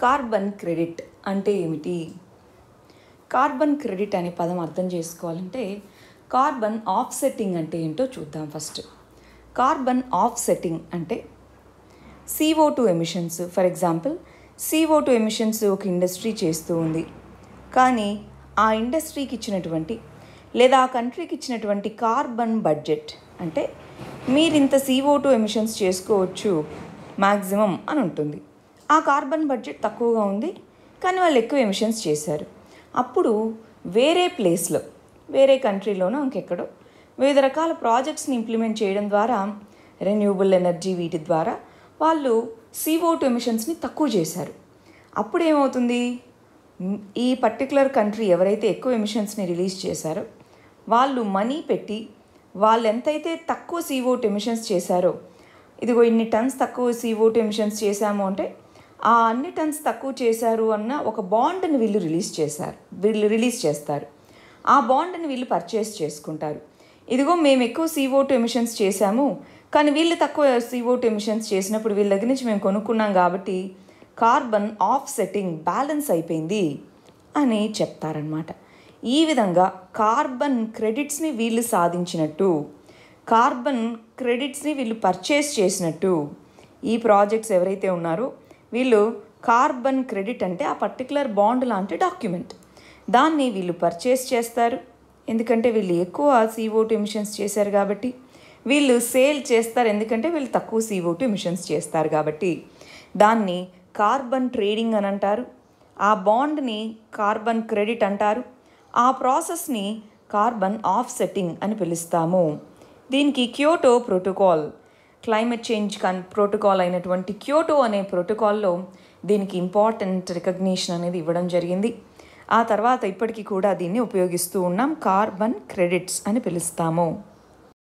carbon credit అంటే ఏమిటి carbon credit అనే పదం అర్థం చేసుకోవాలంటే కార్బన్ ఆఫ్సెట్టింగ్ అంటే ఏంటో చూద్దాం ఫస్ట్ కార్బన్ ఆఫ్సెట్టింగ్ అంటే CO two emissions for example CO two emissions ఒక ఇండస్ట్రీ చేస్తూ ఉంది కానీ ఆ ఇండస్ట్రీకి ఇచ్చినటువంటి లేదా ఆ కంట్రీకి ఇచ్చినటువంటి కార్బన్ బడ్జెట్ అంటే మీరు ఇంత సివో టూ ఎమిషన్స్ చేసుకోవచ్చు మ్యాక్సిమం అని ఉంటుంది ఆ కార్బన్ బడ్జెట్ తక్కువగా ఉంది కానీ వాళ్ళు ఎక్కువ ఎమిషన్స్ చేశారు అప్పుడు వేరే ప్లేస్లో వేరే కంట్రీలోనో ఇంకెక్కడో వివిధ రకాల ప్రాజెక్ట్స్ని ఇంప్లిమెంట్ చేయడం ద్వారా రెన్యూబుల్ ఎనర్జీ వీటి ద్వారా వాళ్ళు సిఓ టూ ఎమిషన్స్ని తక్కువ చేశారు అప్పుడు ఏమవుతుంది ఈ పర్టికులర్ కంట్రీ ఎవరైతే ఎక్కువ ఎమిషన్స్ని రిలీజ్ చేశారో వాళ్ళు మనీ పెట్టి వాళ్ళు ఎంతైతే తక్కువ సీఓ ఎమిషన్స్ చేశారో ఇదిగో ఇన్ని టన్స్ తక్కువ సీఓ ఎమిషన్స్ చేశాము అంటే ఆ అన్ని టన్స్ తక్కువ చేశారు అన్న ఒక బాండ్ని వీళ్ళు రిలీజ్ చేశారు వీళ్ళు రిలీజ్ చేస్తారు ఆ బాండ్ని వీళ్ళు పర్చేస్ చేసుకుంటారు ఇదిగో మేము ఎక్కువ సీఓ టూ ఎమిషన్స్ చేశాము కానీ వీళ్ళు తక్కువ సీఓ టూ ఎమిషన్స్ చేసినప్పుడు వీళ్ళ దగ్గర నుంచి మేము కొనుక్కున్నాం కాబట్టి కార్బన్ ఆఫ్ సెట్టింగ్ బ్యాలెన్స్ అయిపోయింది అని చెప్తారనమాట ఈ విధంగా కార్బన్ క్రెడిట్స్ని వీళ్ళు సాధించినట్టు కార్బన్ క్రెడిట్స్ని వీళ్ళు పర్చేస్ చేసినట్టు ఈ ప్రాజెక్ట్స్ ఎవరైతే ఉన్నారో వీళ్ళు కార్బన్ క్రెడిట్ అంటే ఆ పర్టికులర్ బాండ్ లాంటి డాక్యుమెంట్ దాన్ని వీళ్ళు పర్చేస్ చేస్తారు ఎందుకంటే వీళ్ళు ఎక్కువ సిఓ టూ ఎమిషన్స్ చేశారు కాబట్టి వీళ్ళు సేల్ చేస్తారు ఎందుకంటే వీళ్ళు తక్కువ సిఓ టూ ఎమిషన్స్ చేస్తారు కాబట్టి దాన్ని కార్బన్ ట్రేడింగ్ అని అంటారు ఆ బాండ్ని కార్బన్ క్రెడిట్ అంటారు ఆ ప్రాసెస్ని కార్బన్ ఆఫ్సెట్టింగ్ అని పిలుస్తాము దీనికి క్యోటో ప్రోటోకాల్ క్లైమేట్ చేంజ్ కన్ ప్రోటోకాల్ అయినటువంటి క్యోటో అనే ప్రోటోకాల్లో దీనికి ఇంపార్టెంట్ రికగ్నిషన్ అనేది ఇవ్వడం జరిగింది ఆ తర్వాత ఇప్పటికీ కూడా దీన్ని ఉపయోగిస్తూ ఉన్నాం కార్బన్ క్రెడిట్స్ అని పిలుస్తాము